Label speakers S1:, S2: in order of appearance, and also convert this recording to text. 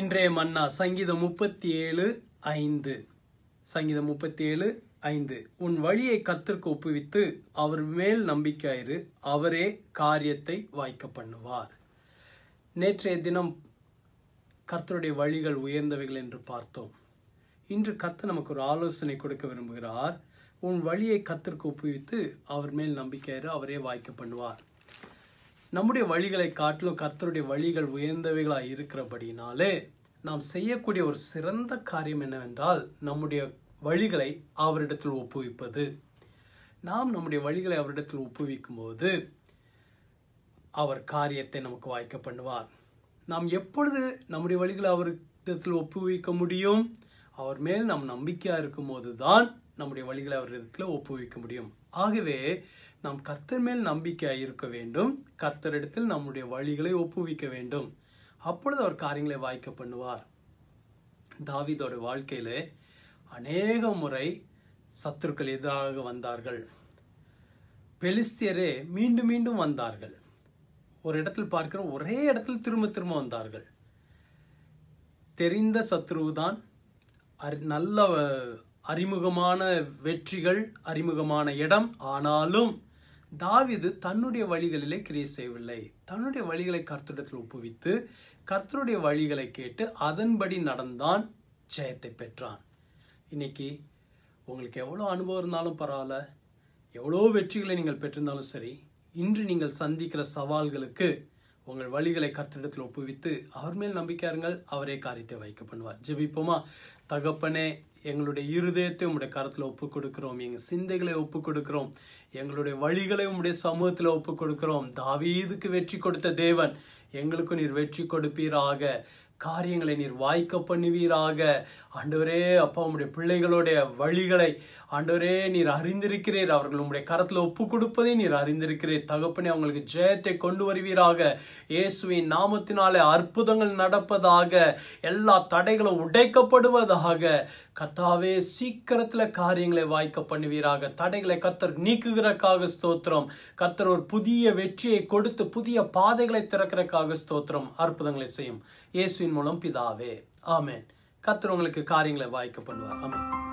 S1: இன்றைய மன்னா சங்கீதம் முப்பத்தி ஏழு ஐந்து சங்கீதம் முப்பத்தி ஏழு ஐந்து உன் வழியை கத்திற்கு ஒப்புவித்து அவர் மேல் நம்பிக்கையாயிரு அவரே காரியத்தை வாய்க்க பண்ணுவார் நேற்றைய தினம் கர்த்தருடைய வழிகள் உயர்ந்தவைகள் என்று பார்த்தோம் இன்று கர்த்தர் நமக்கு ஒரு ஆலோசனை கொடுக்க விரும்புகிறார் உன் வழியை கத்திற்கு ஒப்புவித்து அவர் மேல் நம்பிக்கையாயிரு அவரே வாய்க்க பண்ணுவார் நம்முடைய வழிகளை காட்டிலும் கத்தருடைய வழிகள் உயர்ந்தவைகளாக இருக்கிறபடினாலே நாம் செய்யக்கூடிய ஒரு சிறந்த காரியம் என்னவென்றால் நம்முடைய வழிகளை அவரிடத்தில் ஒப்புவிப்பது நாம் நம்முடைய வழிகளை அவரிடத்தில் ஒப்புவிக்கும் போது அவர் காரியத்தை நமக்கு வாய்க்க பண்ணுவார் நாம் எப்பொழுது நம்முடைய வழிகளை அவரிடத்தில் ஒப்புவிக்க முடியும் அவர் மேல் நாம் நம்பிக்கையாக இருக்கும் போது தான் நம்முடைய வழிகளை அவரிடத்தில் ஒப்புவிக்க முடியும் ஆகவே நாம் கர்த்தர் மேல் நம்பிக்கை இருக்க வேண்டும் கர்த்தரிடத்தில் நம்முடைய வழிகளை ஒப்புவிக்க வேண்டும் அப்பொழுது அவர் காரியங்களை வாய்க்க பண்ணுவார் தாவிதோட வாழ்க்கையில் அநேக முறை சத்துருக்கள் எதிராக வந்தார்கள் பெலிஸ்தியரே மீண்டும் மீண்டும் வந்தார்கள் ஒரு இடத்தில் பார்க்கிறோம் ஒரே இடத்தில் திரும்ப திரும்ப வந்தார்கள் தெரிந்த சத்ரு தான் நல்ல அறிமுகமான வெற்றிகள் அறிமுகமான இடம் ஆனாலும் தாவிது தன்னுடைய வழிகளிலே கிரியை செய்யவில்லை தன்னுடைய வழிகளை கர்த்தரிடத்தில் ஒப்புவித்து கர்த்தருடைய வழிகளை கேட்டு அதன்படி நடந்தான் ஜெயத்தை பெற்றான் இன்னைக்கு உங்களுக்கு எவ்வளோ அனுபவம் இருந்தாலும் பரவாயில்ல எவ்வளோ வெற்றிகளை நீங்கள் பெற்றிருந்தாலும் சரி இன்று நீங்கள் சந்திக்கிற சவால்களுக்கு உங்கள் வழிகளை கர்த்தரிடத்தில் ஒப்புவித்து அவர் மேல் நம்பிக்கையாருங்கள் அவரே காரியத்தை வைக்க பண்ணுவார் ஜெபிப்போமா தகப்பனே எங்களுடைய இருதயத்தை உங்களுடைய கருத்தில் ஒப்புக் கொடுக்கிறோம் எங்கள் சிந்தைகளை ஒப்புக் கொடுக்கிறோம் எங்களுடைய வழிகளை உங்களுடைய சமூகத்தில் ஒப்புக் கொடுக்கிறோம் தாவீதுக்கு வெற்றி கொடுத்த தேவன் எங்களுக்கு நீர் வெற்றி கொடுப்பீராக காரியங்களை நீர் வாய்க்க பண்ணுவீராக ஆண்டவரே அப்பா உம்முடைய பிள்ளைகளுடைய வழிகளை ஆண்டவரே நீர் அறிந்திருக்கிறீர் அவர்கள் உம்முடைய கரத்தில் ஒப்பு கொடுப்பதை நீர் அறிந்திருக்கிறீர் தகப்பனே அவங்களுக்கு ஜெயத்தை கொண்டு வருவீராக இயேசுவின் நாமத்தினாலே அற்புதங்கள் நடப்பதாக எல்லா தடைகளும் உடைக்கப்படுவதாக கத்தாவே சீக்கிரத்தில் காரியங்களை வாய்க்க பண்ணுவீராக தடைகளை கத்தர் நீக்குகிறக்காக ஸ்தோத்திரம் கத்தர் ஒரு புதிய வெற்றியை கொடுத்து புதிய பாதைகளை திறக்கிறக்காக ஸ்தோத்திரம் அற்புதங்களை செய்யும் இயேசுவின் மூலம் பிதாவே ஆமேன் கத்துறவங்களுக்கு உங்களுக்கு காரியங்களை வாய்க்க பண்ணுவார் ஆமேன்